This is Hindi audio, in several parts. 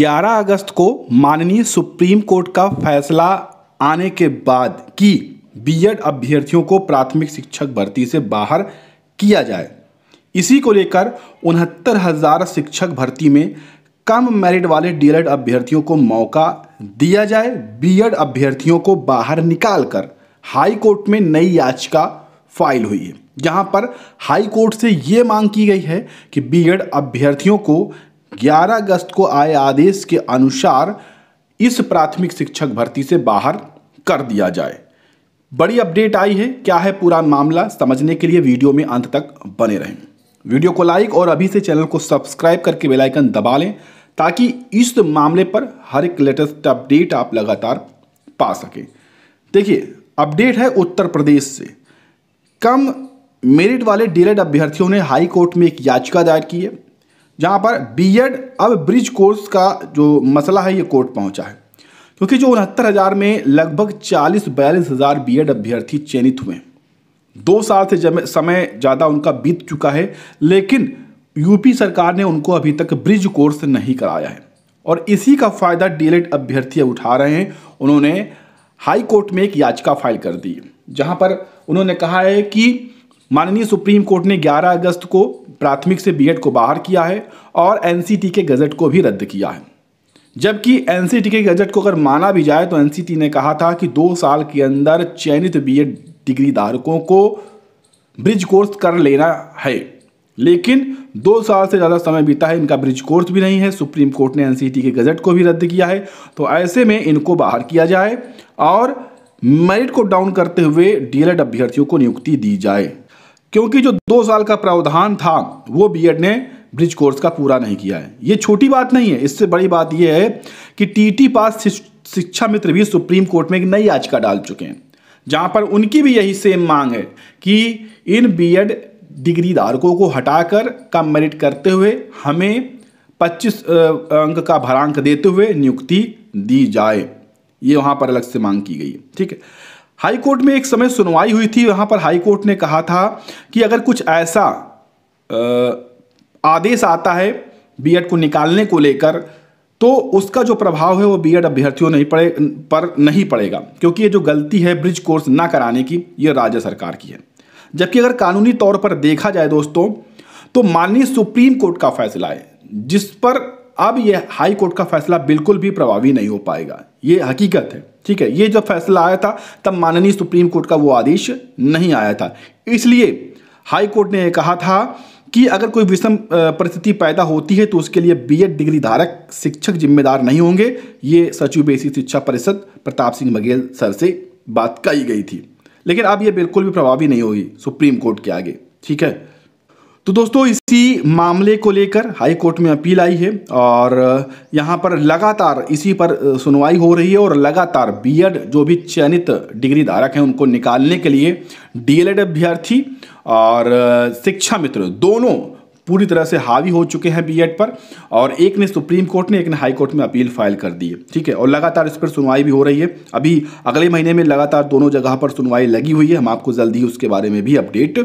11 अगस्त को माननीय सुप्रीम कोर्ट का फैसला आने के बाद कि बीएड अभ्यर्थियों को प्राथमिक शिक्षक भर्ती से बाहर किया जाए इसी को लेकर उनहत्तर हजार शिक्षक भर्ती में कम मेरिट वाले डीएलएड अभ्यर्थियों को मौका दिया जाए बीएड अभ्यर्थियों को बाहर निकालकर हाई कोर्ट में नई याचिका फाइल हुई है जहां पर हाई कोर्ट से ये मांग की गई है कि बीएड अभ्यर्थियों को 11 अगस्त को आए आदेश के अनुसार इस प्राथमिक शिक्षक भर्ती से बाहर कर दिया जाए बड़ी अपडेट आई है क्या है पूरा मामला समझने के लिए वीडियो में अंत तक बने रहें वीडियो को लाइक और अभी से चैनल को सब्सक्राइब करके बेल आइकन दबा लें ताकि इस मामले पर हर एक लेटेस्ट अपडेट आप लगातार पा सकें देखिए अपडेट है उत्तर प्रदेश से कम मेरिट वाले डीलेड अभ्यर्थियों ने हाई कोर्ट में एक याचिका दायर की है जहाँ पर बीएड अब ब्रिज कोर्स का जो मसला है ये कोर्ट पहुँचा है क्योंकि जो उनहत्तर हज़ार में लगभग चालीस बयालीस हज़ार बी अभ्यर्थी चयनित हुए दो साल से समय ज़्यादा उनका बीत चुका है लेकिन यूपी सरकार ने उनको अभी तक ब्रिज कोर्स नहीं कराया है और इसी का फ़ायदा डी अभ्यर्थी उठा रहे हैं उन्होंने हाई कोर्ट में एक याचिका फाइल कर दी जहां पर उन्होंने कहा है कि माननीय सुप्रीम कोर्ट ने 11 अगस्त को प्राथमिक से बीएड को बाहर किया है और एनसीटी के गजट को भी रद्द किया है जबकि एनसीटी के गजट को अगर माना भी जाए तो एनसीटी ने कहा था कि दो साल के अंदर चयनित बीएड डिग्री धारकों को ब्रिज कोर्स कर लेना है लेकिन दो साल से ज़्यादा समय बीता है इनका ब्रिज कोर्स भी नहीं है सुप्रीम कोर्ट ने एनसीटी के गजट को भी रद्द किया है तो ऐसे में इनको बाहर किया जाए और मेरिट को डाउन करते हुए डीएलएड अभ्यर्थियों को नियुक्ति दी जाए क्योंकि जो दो साल का प्रावधान था वो बीएड ने ब्रिज कोर्स का पूरा नहीं किया है ये छोटी बात नहीं है इससे बड़ी बात यह है कि टीटी पास शिक्षा मित्र भी सुप्रीम कोर्ट में एक नई याचिका डाल चुके हैं जहां पर उनकी भी यही सेम मांग है कि इन बीएड डिग्री धारकों को हटाकर का मेरिट करते हुए हमें 25 अंक का भरांक देते हुए नियुक्ति दी जाए ये वहाँ पर अलग से मांग की गई है ठीक है हाई कोर्ट में एक समय सुनवाई हुई थी वहाँ पर हाई कोर्ट ने कहा था कि अगर कुछ ऐसा आदेश आता है बीएड को निकालने को लेकर तो उसका जो प्रभाव है वो बीएड अभ्यर्थियों नहीं पड़े पर नहीं पड़ेगा क्योंकि ये जो गलती है ब्रिज कोर्स ना कराने की ये राज्य सरकार की है जबकि अगर कानूनी तौर पर देखा जाए दोस्तों तो माननीय सुप्रीम कोर्ट का फैसला है जिस पर अब यह हाई कोर्ट का फैसला बिल्कुल भी प्रभावी नहीं हो पाएगा ये हकीकत है ठीक है ये जब फैसला आया था तब माननीय सुप्रीम कोर्ट का वो आदेश नहीं आया था इसलिए हाई कोर्ट ने यह कहा था कि अगर कोई विषम परिस्थिति पैदा होती है तो उसके लिए बीएड डिग्री धारक शिक्षक जिम्मेदार नहीं होंगे ये सचिव बेसिक शिक्षा परिषद प्रताप सिंह बघेल सर से बात कही गई थी लेकिन अब ये बिल्कुल भी प्रभावी नहीं होगी सुप्रीम कोर्ट के आगे ठीक है तो दोस्तों इसी मामले को लेकर हाई कोर्ट में अपील आई है और यहाँ पर लगातार इसी पर सुनवाई हो रही है और लगातार बीएड जो भी चयनित डिग्री धारक हैं उनको निकालने के लिए डीएलएड अभ्यर्थी और शिक्षा मित्र दोनों पूरी तरह से हावी हो चुके हैं बीएड पर और एक ने सुप्रीम कोर्ट ने एक ने हाई कोर्ट में अपील फाइल कर दी है ठीक है और लगातार इस पर सुनवाई भी हो रही है अभी अगले महीने में लगातार दोनों जगह पर सुनवाई लगी हुई है हम आपको जल्दी ही उसके बारे में भी अपडेट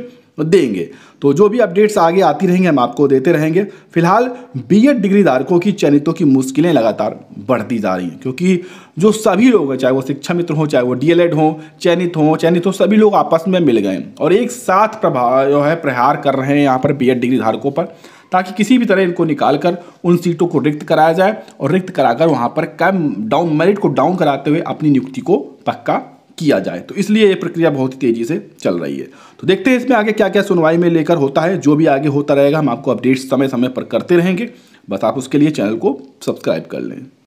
देंगे तो जो भी अपडेट्स आगे आती रहेंगे हम आपको देते रहेंगे फिलहाल बीएड डिग्री धारकों की चयनितों की मुश्किलें लगातार बढ़ती जा रही हैं क्योंकि जो सभी लोग हैं चाहे वो शिक्षा मित्र हों चाहे वो डीएलएड हों चयनित हों चयनित हों सभी लोग आपस में मिल गए और एक साथ प्रभाव जो है प्रहार कर रहे हैं यहाँ पर एड डिग्री धारकों पर ताकि किसी भी तरह इनको निकाल कर उन सीटों को रिक्त कराया जाए और रिक्त कराकर वहाँ पर कम डाउन मेरिट को डाउन कराते हुए अपनी नियुक्ति को पक्का किया जाए तो इसलिए ये प्रक्रिया बहुत ही तेज़ी से चल रही है तो देखते हैं इसमें आगे क्या क्या सुनवाई में लेकर होता है जो भी आगे होता रहेगा हम आपको अपडेट्स समय समय पर करते रहेंगे बस आप उसके लिए चैनल को सब्सक्राइब कर लें